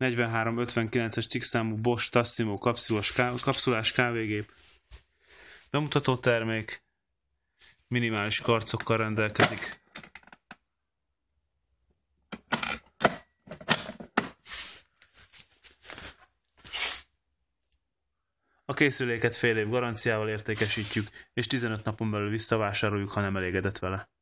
4359-es cikkszámú Bosch Tassimo kapszulás, kapszulás kávégép. Bemutató termék minimális karcokkal rendelkezik. A készüléket fél év garanciával értékesítjük, és 15 napon belül visszavásároljuk, ha nem elégedett vele.